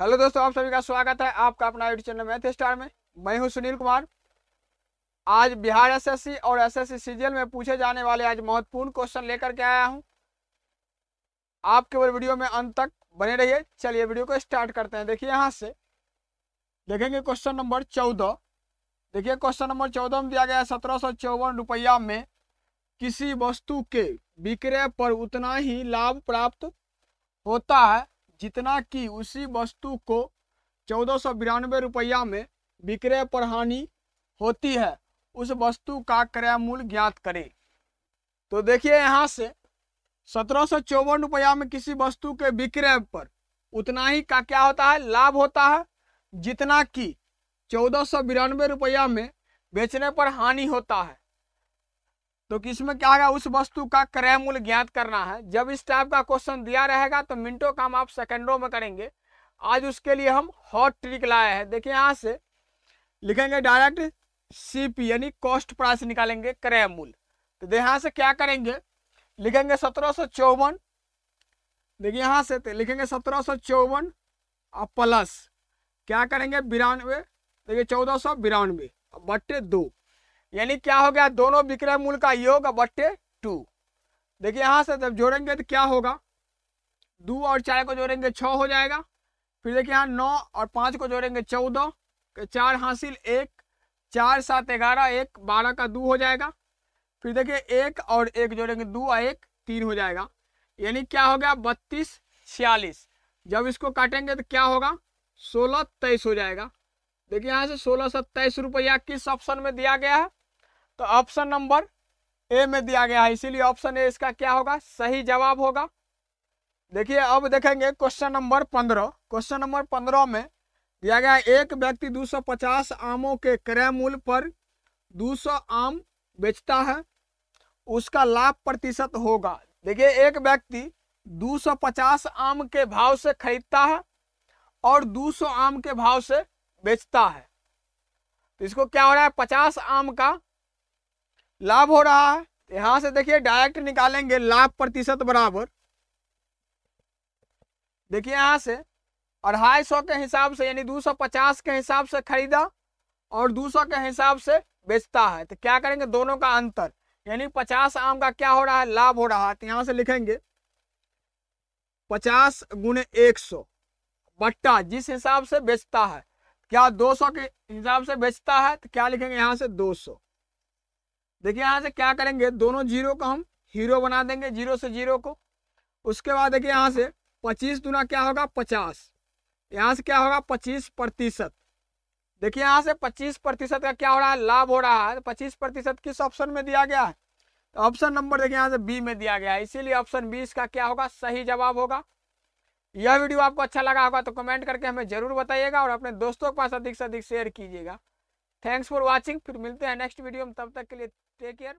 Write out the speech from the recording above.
Hello दोस्तों आप सभी का स्वागत है आपका अपना यूट्यूब चैनल मैथ स्टार में मैं हूं सुनील कुमार आज बिहार एसएससी और एसएससी सीजीएल में पूछे जाने वाले आज महत्वपूर्ण क्वेश्चन लेकर के आया हूं आप केवल वीडियो में अंत तक बने रहिए चलिए वीडियो को स्टार्ट करते हैं देखिए यहाँ से देखेंगे क्वेश्चन नंबर चौदह देखिए क्वेश्चन नंबर चौदह में दिया गया है सत्रह रुपया में किसी वस्तु के विक्रय पर उतना ही लाभ प्राप्त होता है जितना कि उसी वस्तु को चौदह सौ बिरानवे रुपया में विक्रय पर हानि होती है उस वस्तु का क्रय मूल्य ज्ञात करें तो देखिए यहाँ से सत्रह सौ चौवन रुपया में किसी वस्तु के विक्रय पर उतना ही का क्या होता है लाभ होता है जितना कि चौदह सौ बिरानवे रुपया में बेचने पर हानि होता है तो किसमें क्या है उस वस्तु का क्रय मूल्य ज्ञात करना है जब इस टाइप का क्वेश्चन दिया रहेगा तो मिनटों का हम आप सेकेंडों में करेंगे आज उसके लिए हम हॉट ट्रिक लाए हैं देखिए यहाँ से लिखेंगे डायरेक्ट सीपी यानी कॉस्ट प्राइस निकालेंगे क्रय मूल्य तो यहाँ से क्या करेंगे लिखेंगे सत्रह सौ चौवन देखिए यहाँ से तो लिखेंगे सत्रह सौ चौवन और प्लस क्या करेंगे बिरानवे देखिए चौदह सौ बिरानवे बट्टे दो यानी क्या हो गया दोनों विक्रय मूल का योग बट्टे टू देखिए यहाँ से जब जोड़ेंगे तो क्या होगा दो और चार को जोड़ेंगे छ हो जाएगा फिर देखिए यहाँ नौ और पाँच को जोड़ेंगे चौदह चार हासिल एक चार सात ग्यारह एक बारह का दो हो जाएगा फिर देखिए एक और एक जोड़ेंगे दो और एक तीन हो जाएगा यानी क्या हो गया बत्तीस छियालीस जब इसको काटेंगे तो क्या होगा सोलह तेईस हो जाएगा देखिए यहाँ से सोलह सौ तेईस रुपया किस ऑप्शन में दिया गया है तो ऑप्शन नंबर ए में दिया गया है इसीलिए ऑप्शन ए इसका क्या होगा सही जवाब होगा देखिए अब देखेंगे क्वेश्चन नंबर पंद्रह क्वेश्चन नंबर पंद्रह में दिया गया एक व्यक्ति 250 आमों के क्रय मूल्य पर 200 आम बेचता है उसका लाभ प्रतिशत होगा देखिए एक व्यक्ति 250 आम के भाव से खरीदता है और 200 आम के भाव से बेचता है तो इसको क्या हो रहा है 50 आम का लाभ हो रहा है तो यहां से देखिए डायरेक्ट निकालेंगे लाभ प्रतिशत बराबर देखिए यहां से अढ़ाई सौ के हिसाब से यानी दो सौ पचास के हिसाब से खरीदा और दो सौ के हिसाब से बेचता है तो क्या करेंगे दोनों का अंतर यानी पचास आम का क्या हो रहा है लाभ हो रहा है तो यहां से लिखेंगे पचास गुने एक सौ बट्टा जिस हिसाब से बेचता है क्या दो सौ के हिसाब से बेचता है तो क्या लिखेंगे यहां से दो सौ देखिए यहाँ से क्या करेंगे दोनों जीरो को हम हीरो बना देंगे जीरो से जीरो को उसके बाद देखिए यहाँ से पच्चीस दुना क्या होगा पचास यहाँ से क्या होगा पच्चीस प्रतिशत देखिए यहाँ से पच्चीस प्रतिशत का क्या हो रहा है लाभ हो रहा है तो पच्चीस प्रतिशत किस ऑप्शन में दिया गया है तो ऑप्शन नंबर देखिए यहाँ से बी में दिया गया है इसीलिए ऑप्शन बीस का क्या होगा सही जवाब होगा यह वीडियो आपको अच्छा लगा होगा तो कमेंट करके हमें जरूर बताइएगा और अपने दोस्तों के पास अधिक से अधिक शेयर कीजिएगा थैंक्स फॉर वॉचिंग फिर मिलते हैं नेक्स्ट वीडियो में तब तक के लिए Take care.